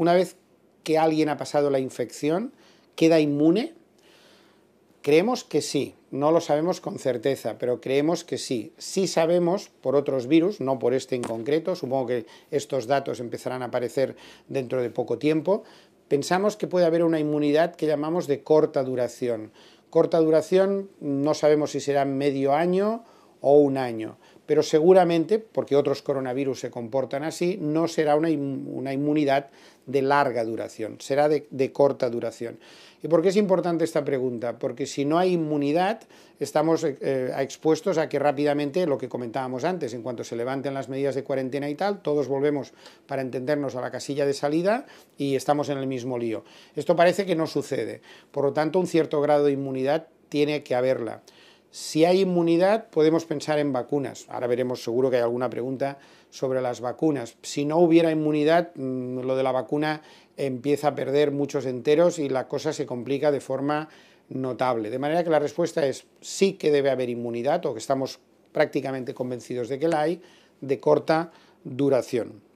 una vez que alguien ha pasado la infección, queda inmune? Creemos que sí, no lo sabemos con certeza, pero creemos que sí. Sí sabemos por otros virus, no por este en concreto, supongo que estos datos empezarán a aparecer dentro de poco tiempo, pensamos que puede haber una inmunidad que llamamos de corta duración. Corta duración, no sabemos si será medio año o un año. Pero seguramente, porque otros coronavirus se comportan así, no será una, inmunidad de larga duración, será de, corta duración. ¿Y por qué es importante esta pregunta? Porque si no hay inmunidad, estamos eh, eh, expuestos a que rápidamente, lo que comentábamos antes, en cuanto se levanten las medidas de cuarentena y tal, todos volvemos para entendernos a la casilla de salida y estamos en el mismo lío. Esto parece que no sucede. Por lo tanto, un cierto grado de inmunidad tiene que haberla. Si hay inmunidad, podemos pensar en vacunas. Ahora veremos, seguro que hay alguna pregunta sobre las vacunas. Si no hubiera inmunidad, mm, lo de la vacuna empieza a perder muchos enteros y la cosa se complica de forma notable. De manera que la respuesta es sí que debe haber inmunidad, o que estamos prácticamente convencidos de que la hay, de corta duración.